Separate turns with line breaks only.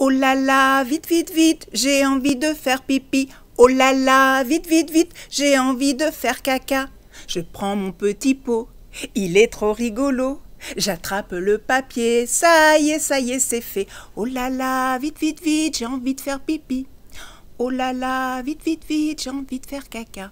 Oh là là, vite, vite, vite, j'ai envie de faire pipi. Oh là là, vite, vite, vite, j'ai envie de faire caca. Je prends mon petit pot, il est trop rigolo. J'attrape le papier, ça y est, ça y est, c'est fait. Oh là là, vite, vite, vite, j'ai envie de faire pipi. Oh là là, vite, vite, vite, j'ai envie de faire caca.